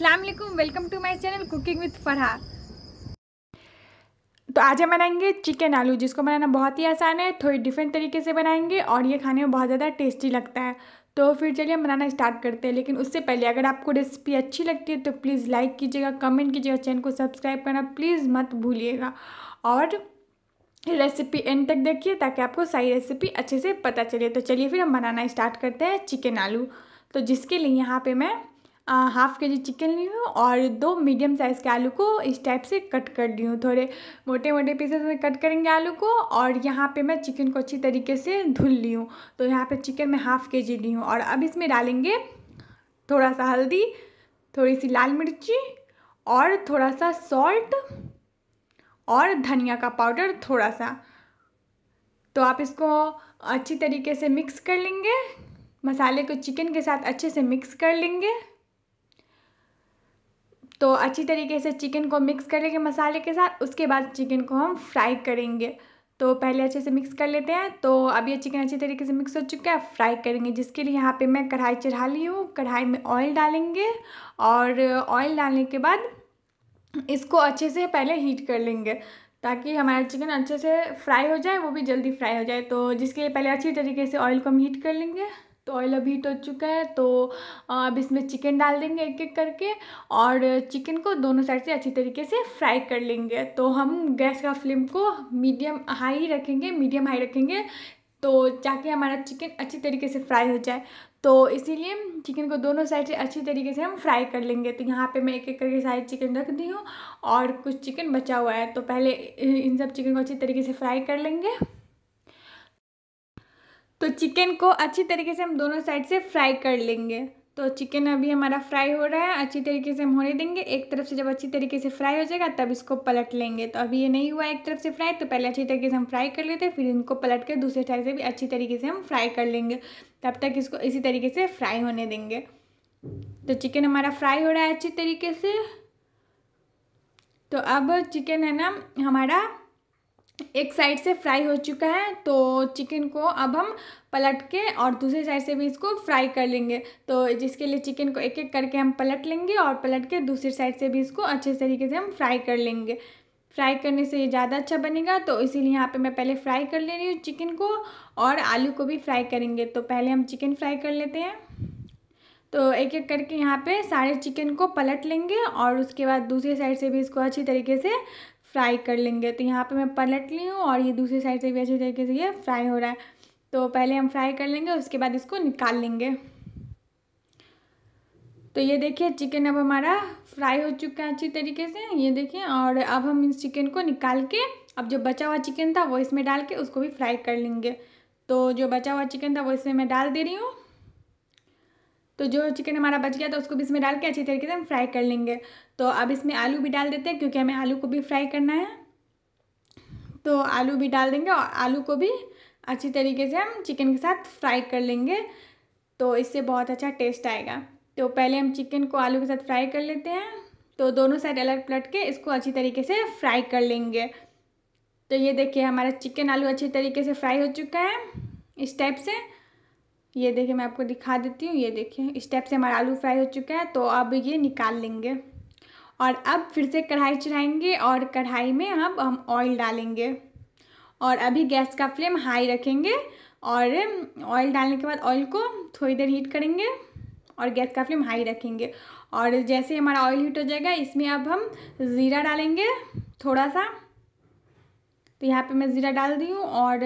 Aslam welcome to my channel cooking with Farah तो आज हम बनाएंगे चिकन आलू जिसको बनाना बहुत ही आसान है थोड़ी डिफरेंट तरीके से बनाएंगे और ये खाने में बहुत ज़्यादा टेस्टी लगता है तो फिर चलिए हम बनाना स्टार्ट करते हैं लेकिन उससे पहले अगर आपको रेसिपी अच्छी लगती है तो प्लीज़ लाइक कीजिएगा कमेंट कीजिएगा चैनल को सब्सक्राइब करना प्लीज़ मत भूलिएगा और रेसिपी एंड तक देखिए ताकि आपको सारी रेसिपी अच्छे से पता चले तो चलिए फिर हम बनाना स्टार्ट करते हैं चिकन आलू तो जिसके लिए यहाँ पर मैं हाफ़ के जी चिकन ली हूँ और दो मीडियम साइज़ के आलू को इस टाइप से कट कर ली हूँ थोड़े मोटे मोटे पीसेस में कट करेंगे आलू को और यहाँ पे मैं चिकन को अच्छी तरीके से धुल ली हूँ तो यहाँ पे चिकन मैं हाफ़ के जी ली हूँ और अब इसमें डालेंगे थोड़ा सा हल्दी थोड़ी सी लाल मिर्ची और थोड़ा सा सॉल्ट और धनिया का पाउडर थोड़ा सा तो आप इसको अच्छी तरीके से मिक्स कर लेंगे मसाले को चिकन के साथ अच्छे से मिक्स कर लेंगे तो अच्छी तरीके से चिकन को मिक्स कर लेंगे मसाले के साथ उसके बाद चिकन को हम फ्राई करेंगे तो पहले अच्छे से मिक्स कर लेते हैं तो अब ये चिकन अच्छी तरीके से मिक्स हो चुका है फ्राई करेंगे जिसके लिए यहाँ पे मैं कढ़ाई चढ़ा ली हूँ कढ़ाई में ऑयल डालेंगे और ऑयल डालने के बाद इसको अच्छे से पहले हीट कर लेंगे ताकि हमारा चिकन अच्छे से फ्राई हो जाए वो भी जल्दी फ्राई हो जाए तो जिसके लिए पहले अच्छी तरीके से ऑयल को हम हीट कर लेंगे तो ऑयल अब हीट हो चुका है तो अब इसमें चिकन डाल देंगे एक एक करके और चिकन को दोनों साइड से अच्छी तरीके से फ्राई कर लेंगे तो हम गैस का फ्लेम को मीडियम हाई रखेंगे मीडियम हाई रखेंगे तो ताकि हमारा चिकन अच्छी तरीके से फ्राई हो जाए तो इसीलिए चिकन को दोनों साइड से अच्छी तरीके से हम फ्राई कर लेंगे तो यहाँ पे मैं एक एक करके सारे चिकन रख दी हूँ और कुछ चिकन बचा हुआ है तो पहले इन सब चिकन को अच्छी तरीके से फ्राई कर लेंगे तो चिकन को अच्छी तरीके से हम दोनों साइड से फ्राई कर लेंगे तो चिकन अभी हमारा फ्राई हो रहा है अच्छी तरीके से हम होने देंगे एक तरफ से जब अच्छी तरीके से फ्राई हो जाएगा तब इसको पलट लेंगे तो अभी ये नहीं हुआ एक तरफ से फ्राई तो पहले अच्छी तरीके से हम फ्राई कर लेते हैं फिर इनको पलट कर दूसरे साइड से भी अच्छी तरीके से हम फ्राई कर लेंगे तब तक इसको इसी तरीके से फ्राई होने देंगे तो चिकन हमारा फ्राई हो रहा है अच्छी तरीके से तो अब चिकन है ना हमारा एक साइड से फ्राई हो चुका है तो चिकन को अब हम पलट के और दूसरे साइड से भी इसको फ्राई कर लेंगे तो जिसके लिए चिकन को एक एक करके हम पलट लेंगे और पलट के दूसरी साइड से भी इसको अच्छे तरीके से हम फ्राई कर लेंगे फ्राई करने से ये ज़्यादा अच्छा बनेगा तो इसीलिए यहाँ पे मैं पहले फ्राई कर ले रही हूँ चिकन को और आलू को भी फ्राई करेंगे तो पहले हम चिकन फ्राई कर लेते हैं तो एक एक करके यहाँ पे सारे चिकन को पलट लेंगे और उसके बाद दूसरी साइड से भी इसको अच्छी तरीके से फ्राई कर लेंगे तो यहाँ पे मैं पलट ली हूँ और ये दूसरी साइड से भी अच्छी तरीके से ये फ्राई हो रहा है तो पहले हम फ्राई कर लेंगे उसके बाद इसको निकाल लेंगे तो ये देखिए चिकन अब हमारा फ्राई हो चुका है अच्छी तरीके से ये देखिए और अब हम इस चिकन को निकाल के अब जो बचा हुआ चिकन था वो इसमें डाल के उसको भी फ्राई कर लेंगे तो जो बचा हुआ चिकन था वो इसमें मैं डाल दे रही हूँ तो जो चिकन हमारा बच गया तो उसको भी इसमें डाल के अच्छी तरीके से हम फ्राई कर लेंगे तो अब इसमें आलू भी डाल देते हैं क्योंकि हमें आलू को भी फ्राई करना है तो आलू भी डाल देंगे और आलू को भी अच्छी तरीके से हम चिकन के साथ फ्राई कर लेंगे तो इससे बहुत अच्छा टेस्ट आएगा तो पहले हम चिकन को आलू के साथ फ्राई कर लेते हैं तो दोनों साइड अलग पलट के इसको अच्छी तरीके से फ्राई कर लेंगे तो ये देखिए हमारा चिकन आलू अच्छी तरीके से फ्राई हो चुका है इस टाइप से ये देखिए मैं आपको दिखा देती हूँ ये देखिए स्टेप से हमारा आलू फ्राई हो चुका है तो अब ये निकाल लेंगे और अब फिर से कढ़ाई चढ़ाएंगे और कढ़ाई में अब हम ऑयल डालेंगे और अभी गैस का फ्लेम हाई रखेंगे और ऑयल डालने के बाद ऑयल को थोड़ी देर हीट करेंगे और गैस का फ्लेम हाई रखेंगे और जैसे हमारा ऑयल हीट हो जाएगा इसमें अब हम ज़ीरा डालेंगे थोड़ा सा तो यहाँ पे मैं ज़ीरा डाल दी हूँ और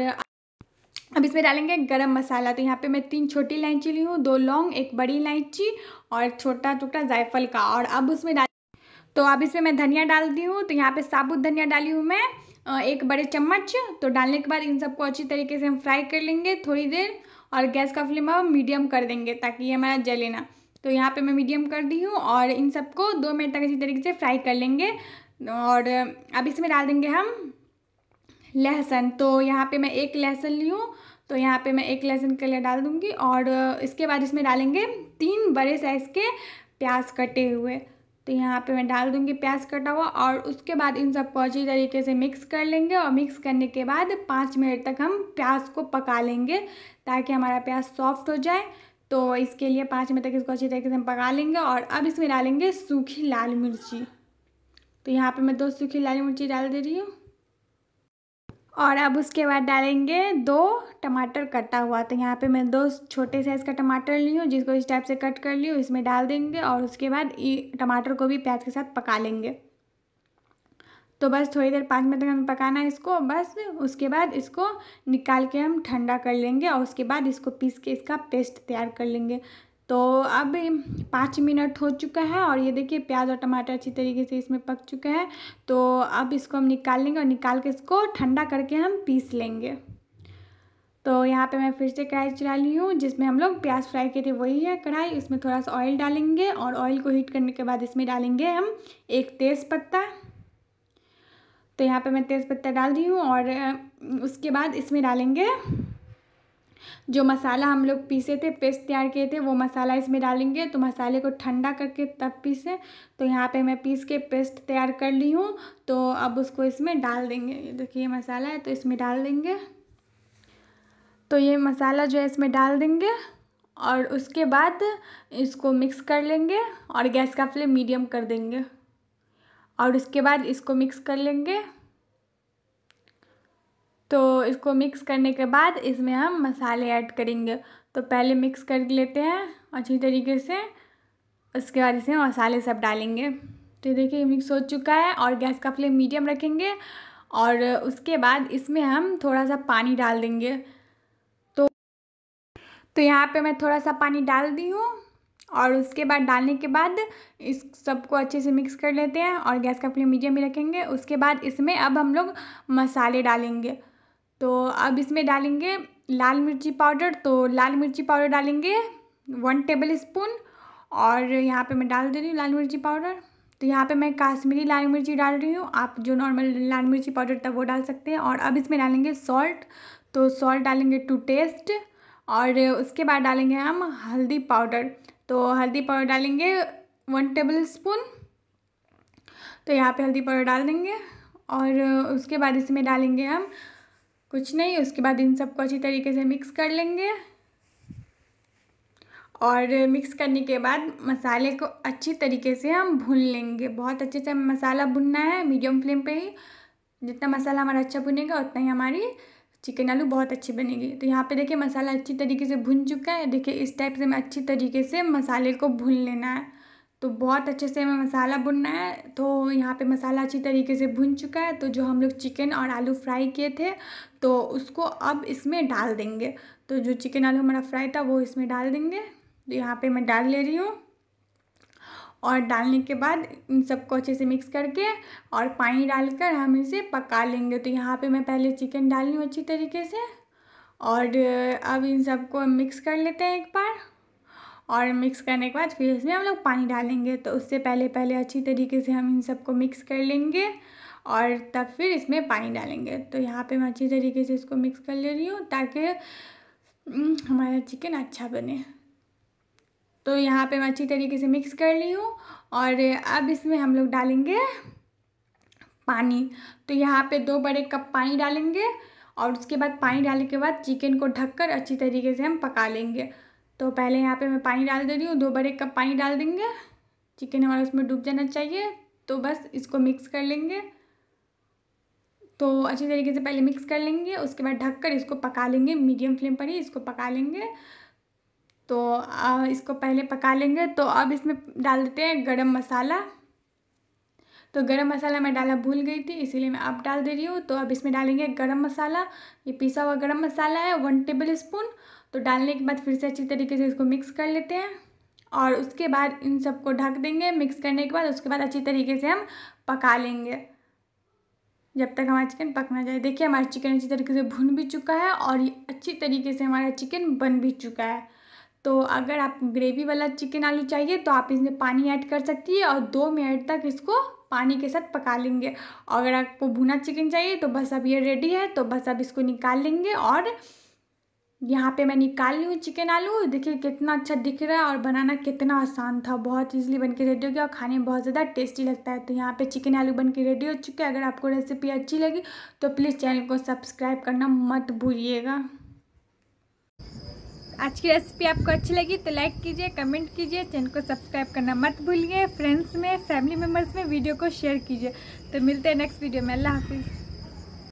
अब इसमें डालेंगे गरम मसाला तो यहाँ पे मैं तीन छोटी इलायची ली हूँ दो लौंग एक बड़ी इलायची और छोटा टुकड़ा जायफल का और अब उसमें डाल तो अब इसमें मैं धनिया डालती हूँ तो यहाँ पे साबुत धनिया डाली हूँ मैं एक बड़े चम्मच तो डालने के बाद इन सबको अच्छी तरीके से हम फ्राई कर लेंगे थोड़ी देर और गैस का फ्लेम हम मीडियम कर देंगे ताकि ये हमारा जले ना तो यहाँ पर मैं मीडियम कर दी हूँ और इन सबको दो मिनट तक अच्छी तरीके से फ्राई कर लेंगे और अब इसमें डाल देंगे हम लहसुन तो यहाँ पे मैं एक लहसुन ली हूँ तो यहाँ पे मैं एक लहसुन के लिए डाल दूँगी और इसके बाद इसमें डालेंगे तीन बड़े साइज़ के प्याज कटे हुए तो यहाँ पे मैं डाल दूँगी प्याज कटा हुआ और उसके बाद इन सब को अच्छी तरीके से मिक्स कर लेंगे और मिक्स करने के बाद पाँच मिनट तक हम प्याज को पका लेंगे ताकि हमारा प्याज सॉफ्ट हो जाए तो इसके लिए पाँच मिनट तक इसको अच्छी तरीके से हम पका लेंगे और अब इसमें डालेंगे सूखी लाल मिर्ची तो यहाँ पे मैं दो सूखी लाल मिर्ची डाल दे रही हूँ और अब उसके बाद डालेंगे दो टमाटर कटा हुआ तो यहाँ पे मैं दो छोटे साइज़ का टमाटर ली हूँ जिसको इस टाइप से कट कर ली हूँ इसमें डाल देंगे और उसके बाद टमाटर को भी प्याज के साथ पका लेंगे तो बस थोड़ी देर पाँच मिनट तक हमें पकाना है इसको बस उसके बाद इसको निकाल के हम ठंडा कर लेंगे और उसके बाद इसको पीस के इसका पेस्ट तैयार कर लेंगे तो अब पाँच मिनट हो चुका है और ये देखिए प्याज और टमाटर अच्छी तरीके से इसमें पक चुके हैं तो अब इसको हम निकाल लेंगे और निकाल के इसको ठंडा करके हम पीस लेंगे तो यहाँ पे मैं फिर से कढ़ाई चला ली हूँ जिसमें हम लोग प्याज फ्राई किए थे वही है कढ़ाई इसमें थोड़ा सा ऑयल डालेंगे और ऑयल को हीट करने के बाद इसमें डालेंगे हम एक तेज़पत्ता तो यहाँ पे मैं तेज़पत्ता डाल दी हूँ और उसके बाद इसमें डालेंगे जो मसाला हम लोग पीसे थे पेस्ट तैयार किए थे वो मसाला इसमें डालेंगे तो मसाले को ठंडा करके तब पीसें तो यहाँ पे मैं पीस के पेस्ट तैयार कर ली हूँ तो अब उसको इसमें डाल देंगे देखिए ये मसाला है तो इसमें डाल देंगे तो ये मसाला जो है इसमें डाल देंगे और उसके बाद इसको मिक्स कर लेंगे और गैस का फ्लेम मीडियम कर देंगे और उसके बाद इसको मिक्स कर लेंगे तो इसको मिक्स करने के बाद इसमें हम मसाले ऐड करेंगे तो पहले मिक्स कर लेते हैं अच्छी तरीके से उसके बाद इसमें मसाले सब डालेंगे तो देखिए मिक्स हो चुका है और गैस का फ्लेम मीडियम रखेंगे और उसके बाद इसमें हम थोड़ा सा पानी डाल देंगे तो तो यहाँ पे मैं थोड़ा सा पानी डाल दी हूँ और उसके बाद डालने के बाद इस सबको अच्छे से मिक्स कर लेते हैं और गैस का फ्लेम मीडियम ही रखेंगे उसके बाद इसमें अब हम लोग मसाले डालेंगे तो अब इसमें डालेंगे लाल मिर्ची पाउडर तो लाल मिर्ची पाउडर डालेंगे वन टेबल स्पून और यहाँ पे मैं डाल दे रही हूँ लाल मिर्ची पाउडर तो यहाँ पे मैं काश्मीरी लाल मिर्ची डाल रही हूँ आप जो नॉर्मल लाल मिर्ची पाउडर था वो डाल सकते हैं और अब इसमें डालेंगे सॉल्ट तो सॉल्ट डालेंगे टू टेस्ट और उसके बाद डालेंगे हम हल्दी पाउडर तो हल्दी पाउडर डालेंगे वन टेबल स्पून तो यहाँ पे हल्दी पाउडर डाल देंगे और उसके बाद इसमें डालेंगे हम कुछ नहीं उसके बाद इन सबको अच्छी तरीके से मिक्स कर लेंगे और मिक्स करने के बाद मसाले को अच्छी तरीके से हम भून लेंगे बहुत अच्छे से मसाला भुनना है मीडियम फ्लेम पे ही जितना मसाला हमारा अच्छा भुनेगा उतना ही हमारी चिकन आलू बहुत अच्छी बनेगी तो यहाँ पे देखिए मसाला अच्छी तरीके से भुन चुका है देखिए इस टाइप से मैं अच्छी तरीके से मसाले को भून लेना है तो बहुत अच्छे से हमें मसाला भुनना है तो यहाँ पे मसाला अच्छी तरीके से भुन चुका है तो जो हम लोग चिकन और आलू फ्राई किए थे तो उसको अब इसमें डाल देंगे तो जो चिकन आलू हमारा फ्राई था वो इसमें डाल देंगे तो यहाँ पे मैं डाल ले रही हूँ और डालने के बाद इन सबको अच्छे से मिक्स करके और पानी डालकर हम इसे पका लेंगे तो यहाँ पर मैं पहले चिकन डाल रही हूँ अच्छी तरीके से और अब इन सबको मिक्स कर लेते हैं एक बार और मिक्स करने के बाद फिर इसमें हम लोग पानी डालेंगे तो उससे पहले पहले अच्छी तरीके से हम इन सबको मिक्स कर लेंगे और तब फिर इसमें पानी डालेंगे तो यहाँ पे मैं अच्छी तरीके से इसको मिक्स कर ले रही हूँ ताकि हम्म, हमारा चिकन अच्छा बने तो यहाँ पे मैं अच्छी तरीके से मिक्स कर ली हूँ और अब इसमें हम लोग डालेंगे पानी तो यहाँ पे दो बड़े कप पानी डालेंगे और उसके बाद पानी डालने के बाद चिकन को ढककर अच्छी तरीके से हम पका लेंगे तो पहले यहाँ पे मैं पानी डाल दे रही हूँ दो बड़े कप पानी डाल देंगे चिकन हमारा उसमें डूब जाना चाहिए तो बस इसको मिक्स कर लेंगे तो अच्छी तरीके से पहले मिक्स कर लेंगे उसके बाद ढककर इसको पका लेंगे मीडियम फ्लेम पर ही इसको पका लेंगे तो इसको पहले पका लेंगे तो अब इसमें डाल देते हैं गरम मसाला तो गरम मसाला मैं डालना भूल गई थी इसीलिए मैं अब डाल दे रही हूँ तो अब इसमें डालेंगे गरम मसाला ये पिसा हुआ गरम मसाला है वन टेबल स्पून तो डालने के बाद फिर से अच्छी तरीके से इसको मिक्स कर लेते हैं और उसके बाद इन सबको ढक देंगे मिक्स करने के बाद उसके बाद अच्छी तरीके से हम पका लेंगे जब तक हमारा चिकन पकना जाए देखिए हमारा चिकन अच्छी तरीके से भुन भी चुका है और ये अच्छी तरीके से हमारा चिकन बन भी चुका है तो अगर आप ग्रेवी वाला चिकन आलू चाहिए तो आप इसमें पानी ऐड कर सकती है और दो मिनट तक इसको पानी के साथ पका लेंगे अगर आपको भुना चिकन चाहिए तो बस अब ये रेडी है तो बस अब इसको निकाल लेंगे और यहाँ पे मैं निकाल ली हूँ चिकन आलू देखिए कितना अच्छा दिख रहा है और बनाना कितना आसान था बहुत ईजिली बन के रेडी हो गया और खाने में बहुत ज़्यादा टेस्टी लगता है तो यहाँ पे चिकन आलू बन के रेडी हो चुके हैं अगर आपको रेसिपी अच्छी लगी तो प्लीज़ चैनल को सब्सक्राइब करना मत भूलिएगा आज की रेसिपी आपको अच्छी लगी तो लाइक कीजिए कमेंट कीजिए चैनल को सब्सक्राइब करना मत भूलिए फ्रेंड्स में फैमिली मेम्बर्स में वीडियो को शेयर कीजिए तो मिलते हैं नेक्स्ट वीडियो में अल्लाह हाफिज़